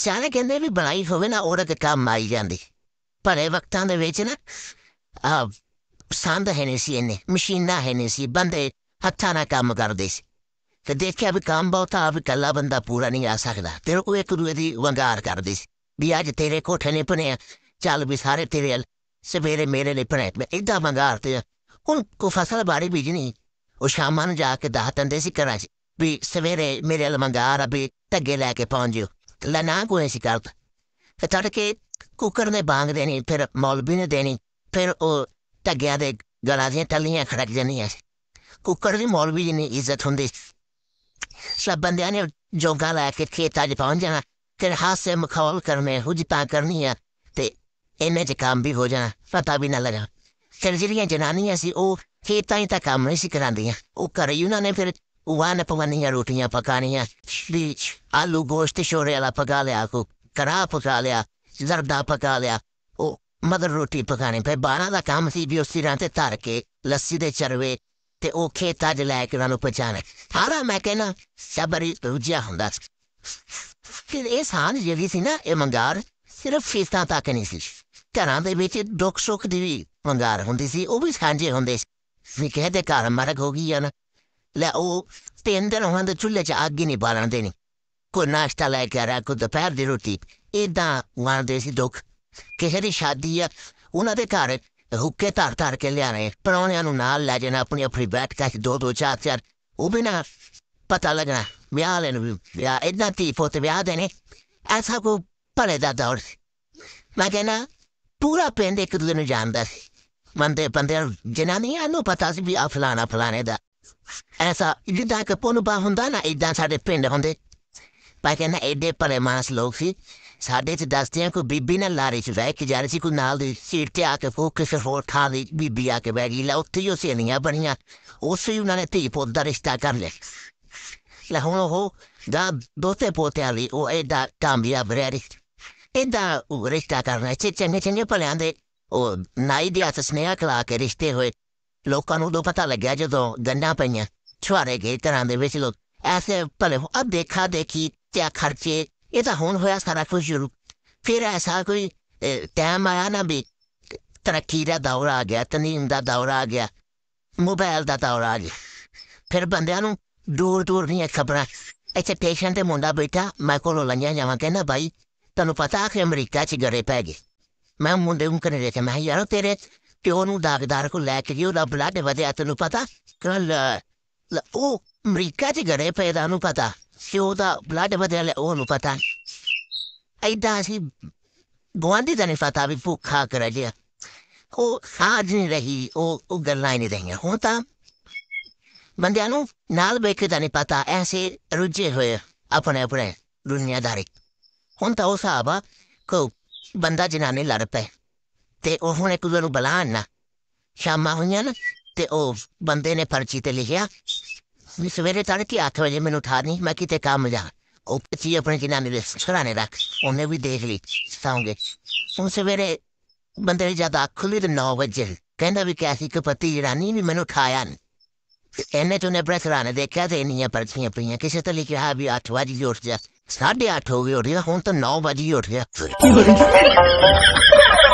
ਸਾਰੇ ਕਹਿੰਦੇ ਵੀ ਬਣਾਈ ਹੋਵੇ ਨਾ ਔਰਤ ਦੇ ਕੰਮ ਆਈ ਜਾਂਦੀ ਭਰੇ ਵਕਤਾਂ ਦੇ ਵਿੱਚ ਨਾ ਆ ਸੰਦ ਹੈ ਨਹੀਂ ਸੀ ਇਹਨੇ ਮਸ਼ੀਨਾਂ ਹੈ ਨਹੀਂ ਸੀ ਬੰਦੇ ਹੱਥਾਂ ਨਾਲ ਕੰਮ ਕਰਦੇ ਸੀ ਤੇ ਦੇਖਿਆ ਵੀ ਕੰਮ ਬਹੁਤ ਆ ਵੀ ਕੱਲਾ ਬੰਦਾ ਪੂਰਾ ਨਹੀਂ ਆ ਸਕਦਾ ਤੇ ਕੋਲ ਇੱਕ ਦੂਏ ਦੀ ਵੰਗਾਰ ਕਰਦੇ ਸੀ ਵੀ ਅੱਜ ਤੇਰੇ ਕੋਠੇ ਨੇ ਭਣਿਆ ਚੱਲ ਵੀ ਸਾਰੇ ਤੇਰੇ ਵੱਲ ਸਵੇਰੇ ਮੇਰੇ ਲਈ ਭਣੇ ਮੈਂ ਇਦਾਂ ਵੰਗਾਰ ਤੇ ਹੁਣ ਕੋ ਫਸਲ ਬਾੜੀ ਬੀਜਣੀ ਉਹ ਸ਼ਾਮਾਂ ਨੂੰ ਜਾ ਕੇ ਦਾਹ ਤੰਦੇ ਸੀ ਕਰਾਂ ਵੀ ਸਵੇਰੇ ਮੇਰੇ ਵੱਲ ਵੰਗਾਰ ਅਬੀ ਤੱਗੇ ਲੈ ਕੇ ਪਹੁੰਚ ਜਿਓ ਕੋਈ ਸੀ कुएं शिकाल ਕੇ ਕੁਕਰ ਨੇ ਬਾਂਗ ਦੇਣੀ ਫਿਰ ਮੌਲਵੀ ਨੇ ਦੇਣੀ ਫਿਰ ਉਹ ਟੱਗਿਆ ਦੇ ਗਲਾ ਦੀਆਂ ਟੱਲੀਆਂ ਖੜਕ ਜਾਂਦੀਆਂ ਕੁਕਰ ਦੀ ਮੌਲਵੀ ਨੇ ਇੱਜ਼ਤ ਹੁੰਦੀ ਸਭ ਬੰਦਿਆਂ ਨੇ ਜੋਗਾ ਲੈ ਕੇ ਖੇਤਾਂ 'ਚ ਪਹੁੰਚ ਜਾਣਾ ਤੇ ਹਾਸੇ ਮਖੌਲ ਕਰਨੇ ਹੁਜਤਾਂ ਕਰਨੀਆਂ ਤੇ ਇਹਨੇ 'ਚ ਕੰਮ ਵੀ ਹੋ ਜਾਣਾ ਪਤਾ ਵੀ ਨਾ ਲਗਾ ਫਿਰ ਜਿਹੜੀਆਂ ਜਨਾਨੀਆਂ ਸੀ ਉਹ ਖੇਤਾਂ 'ਚ ਤਾਂ ਕੰਮ ਨਹੀਂ ਸੀ ਕਰਾਂਦੀਆਂ ਉਹ ਹੀ ਉਹਨਾਂ ਨੇ ਫਿਰ वन ਰੋਟੀਆਂ ਪਕਾਣੀਆਂ पकानियां ਆਲੂ गोश्त ਛੋਰੇ ਵਾਲਾ ਪਕਾ ਲਿਆ ਕੋ कड़ाह ਪਕਾ ਲਿਆ ਜ਼ਰਦਾ ਪਕਾ ਲਿਆ ਉਹ ਮਦਰ ਰੋਟੀ ਪਕਾਣੀ ਪਈ ਬਾਰਾ ਦਾ ਕੰਮ ਸੀ ਵੀ ਉਸੇ ਰਾਂ ਤੇ ਧਰ ਕੇ ਲੱਸੀ ਦੇ ਚਰਵੇ ਤੇ ਉਹ ਖੇਤਾਂ 'ਚ ਲੈ ਕੇ ਉਹਨਾਂ ਨੂੰ ਪਹੁੰਚਾਣਾ ਸਾਰਾ ਮੈਂ ਕਹਿੰਦਾ ਸਬਰ ਹੀ ਰੁਝਿਆ ਹੁੰਦਾ ਕਿ ਇਹ ਸਾਂਝ ਜਿਹੜੀ ਸੀ ਨਾ ਇਹ ਮੰਗਾਰ ਸਿਰਫ ਫੀਸਾਂ ਤੱਕ ਨਹੀਂ ਸੀ ਘਰਾਂ ਦੇ ਵਿੱਚ ਦੁੱਖ ਸੁੱਖ ਦੀ ਵੀ ਮੰਗਾਰ ਹੁੰਦੀ ਸੀ ਉਹ ਵੀ ਸਾਂਝੇ ਹੁੰਦੇ ਸੀ ਵੀ ਕਹਦੇ ਘਰ ਮਰਗ ਹੋ ਗਈ ਆ ਨਾ ਲਓ ਤਿੰਨ ਦਿਨ ਉਹਨਾਂ ਦੇ ਚੁੱਲ੍ਹੇ 'ਚ ਅੱਗ ਹੀ ਨਹੀਂ ਬਾਲਣ ਦੇਣੀ ਕੋਈ ਨਾਸ਼ਤਾ ਲੈ ਕੇ ਆ ਕੋ ਦੁਪਹਿਰ ਦੀ ਰੋਟੀ ਇਦਾਂ ਵਾਂਦੇ ਸੀ ਦੁੱਖ ਕਿਸੇ ਦੀ ਸ਼ਾਦੀ ਆ ਉਹਨਾਂ ਦੇ ਘਰ ਹੁੱਕੇ ਧਾਰ ਧਾਰ ਕੇ ਲਿਆ ਰਹੇ ਪਰੌਣਿਆਂ ਨੂੰ ਨਾਲ ਲੈ ਜਾਣਾ ਆਪਣੀ ਆਪਣੀ ਬੈਠ ਕੇ ਦੋ ਦੋ ਚਾਰ ਚਾਰ ਉਹ ਵੀ ਨਾ ਪਤਾ ਲੱਗਣਾ ਵਿਆਹ ਲੈਣ ਵੀ ਵਿਆਹ ਇਦਾਂ ਤੀ ਫੋਟ ਵਿਆਹ ਦੇ ਨੇ ਐਸਾ ਕੋ ਭਲੇ ਦਾ ਦੌਰ ਮੈਂ ਕਹਿੰਦਾ ਪੂਰਾ ਪਿੰਡ ਇੱਕ ਦੂਜੇ ਨੂੰ ਜਾਣਦਾ ਸੀ ਮੰਦੇ ਬੰਦੇ ਜਨਾਨੀਆਂ ਨੂੰ ਪਤਾ ਸੀ ਵੀ ਆ ਫਲਾਣਾ ਫਲਾਣੇ ਦਾ ਐਸਾ ਜਿੱਦਾਂ ਕਿ ਪੋਨੂਬਾ ਹੁੰਦਾ ਨਾ ਇਦਾਂ ਸਾਡੇ ਪਿੰਡ ਹੁੰਦੇ ਪਰ ਨਾ ਐਡੇ ਪਰੇ ਮਾਸ ਲੋਕ ਸੀ ਸਾਡੇ ਤੇ ਦੱਸਦੇ ਆ ਕੋਈ ਬੀਬੀ ਨਾਲ ਲਾਰੇ ਚ ਰਹਿ ਕੇ ਜਾ ਰਹੀ ਸੀ ਕੋਈ ਨਾਲ ਦੀ ਸੀਟ ਤੇ ਆ ਕੇ ਫੋਕ ਕਿਸੇ ਹੋਰ ਥਾਂ ਬੀਬੀ ਆ ਕੇ ਬਹਿ ਗਈ ਲੈ ਉੱਥੇ ਹੀ ਉਹ ਬਣੀਆਂ ਉਸੇ ਹੀ ਉਹਨਾਂ ਨੇ ਧੀ ਪੁੱਤ ਦਾ ਰਿਸ਼ਤਾ ਕਰ ਲਿਆ ਲੈ ਹੁਣ ਉਹ ਦਾ ਦੋਤੇ ਪੋਤਿਆਂ ਲਈ ਉਹ ਐਡਾ ਕਾਮਯਾਬ ਰਹਿ ਰਹੀ ਐਡਾ ਉਹ ਰਿਸ਼ਤਾ ਕਰਨਾ ਚੇ ਚੰਗੇ ਚੰਗੇ ਭਲਿਆਂ ਦੇ ਉਹ ਨਾਈ ਦੇ ਹੱਥ ਸਨੇਹਾ ਕਲਾ ਕੇ ਰਿਸ਼ਤੇ ਹੋਏ ਲੋਕਾਂ ਨੂੰ ਉਦੋਂ ਪਤਾ ਲੱਗਿਆ ਜਦੋਂ ਗੰਢਾਂ ਪਈਆਂ ਛੁਆਰੇ ਗਏ ਤਰ੍ਹਾਂ ਦੇ ਵਿੱਚ ਲੋਕ ਐਸੇ ਭਲੇ ਹੋ ਅਬ ਦੇਖਾ ਦੇਖੀ ਤੇ ਖਰਚੇ ਇਹ ਤਾਂ ਹੁਣ ਹੋਇਆ ਸਾਰਾ ਕੁਝ ਸ਼ੁਰੂ ਫਿਰ ਐਸਾ ਕੋਈ ਟਾਈਮ ਆਇਆ ਨਾ ਵੀ ਤਰੱਕੀ ਦਾ ਦੌਰ ਆ ਗਿਆ ਤਨੀਮ ਦਾ ਦੌਰ ਆ ਗਿਆ ਮੋਬਾਈਲ ਦਾ ਦੌਰ ਆ ਗਿਆ ਫਿਰ ਬੰਦਿਆਂ ਨੂੰ ਦੂਰ ਦੂਰ ਨਹੀਂ ਖਬਰਾਂ ਇੱਥੇ ਪੇਸ਼ੈਂਟ ਦੇ ਮੁੰਡਾ ਬੈਠਾ ਮੈਂ ਕੋਲੋਂ ਲੰਘਿਆ ਜਾਵਾਂ ਕਹਿੰਦਾ ਭਾਈ ਤੈਨੂੰ ਪਤਾ ਕਿ ਅਮਰੀਕਾ 'ਚ ਗਰੇ ਪੈ ਗਏ ਮੈਂ ਮੁੰਡੇ ਨੂੰ ਕਹਿੰਦੇ ਕਿ ਮੈਂ ਯਾਰ ਤੇਰੇ ਪਿਓ ਨੂੰ ਦਾਗਦਾਰ ਕੋ ਲੈ ਕੇ ਗਿਓ ਦਾ ਬਲੱਡ ਵਧਿਆ ਤੈਨੂੰ ਪਤਾ ਕੱਲ ਉਹ ਅਮਰੀਕਾ 'ਚ ਗੜੇ ਪੈਦਾ ਨੂੰ ਪਤਾ ਸਿਓ ਦਾ ਬਲੱਡ ਵਧਿਆ ਲੈ ਉਹਨੂੰ ਪਤਾ ਐਦਾਂ ਸੀ ਗਵਾਂਦੀ ਤਾਂ ਨਹੀਂ ਪਤਾ ਵੀ ਭੁੱਖਾ ਕਰ ਗਿਆ ਉਹ ਸਾਜ ਨਹੀਂ ਰਹੀ ਉਹ ਉਹ ਗੱਲਾਂ ਨਹੀਂ ਰਹੀਆਂ ਹੁਣ ਤਾਂ ਬੰਦਿਆਂ ਨੂੰ ਨਾਲ ਕੇ ਤਾਂ ਨਹੀਂ ਪਤਾ ਐਸੇ ਰੁੱਝੇ ਹੋਏ ਆਪਣੇ ਆਪਣੇ ਦੁਨੀਆਦਾਰੀ ਹੁਣ ਤਾਂ ਉਹ ਸਾਹਬਾ ਕੋ ਬੰਦਾ ਜਿਨ੍ਹਾਂ ਨੇ ਲੜ ਪਏ ਤੇ ਉਹ ਇੱਕ ਦੂਜੇ ਨੂੰ ਬੁਲਾਣ ਨਾ ਸ਼ਾਮਾਂ ਹੋਈਆਂ ਨਾ ਤੇ ਉਹ ਬੰਦੇ ਨੇ ਪਰਚੀ ਤੇ ਲਿਖਿਆ ਵੀ ਸਵੇਰੇ ਤੜਕੇ 8 ਵਜੇ ਮੈਨੂੰ ਉਠਾ ਨਹੀਂ ਮੈਂ ਕਿਤੇ ਕੰਮ ਜਾ ਉਹ ਪਰਚੀ ਆਪਣੇ ਕਿਨਾਂ ਦੇ ਸਰਾਣੇ ਰੱਖ ਉਹਨੇ ਵੀ ਦੇਖ ਲਈ ਸਾਉਂਗੇ ਉਹ ਸਵੇਰੇ ਬੰਦੇ ਨੇ ਜਦ ਅੱਖ ਖੁੱਲੀ ਤੇ 9 ਵਜੇ ਕਹਿੰਦਾ ਵੀ ਕੈਸੀ ਕਪਤੀ ਜਰਾਨੀ ਵੀ ਮੈਨੂੰ ਖਾਇਆ ਨਹੀਂ ਇਹਨੇ ਤੋਂ ਨੇ ਨੇ ਦੇਖਿਆ ਤੇ ਇੰਨੀਆਂ ਪਰਚੀਆਂ ਪਈਆਂ ਕਿਸੇ ਤੇ ਲਿਖਿਆ ਵੀ 8 ਵਜੇ ਉੱਠ ਜਾ 8:30 ਹੋ ਗਏ ਉੱਠ ਗਿਆ ਹੁਣ ਤਾਂ 9 ਵਜੇ ਉੱਠ ਗਿਆ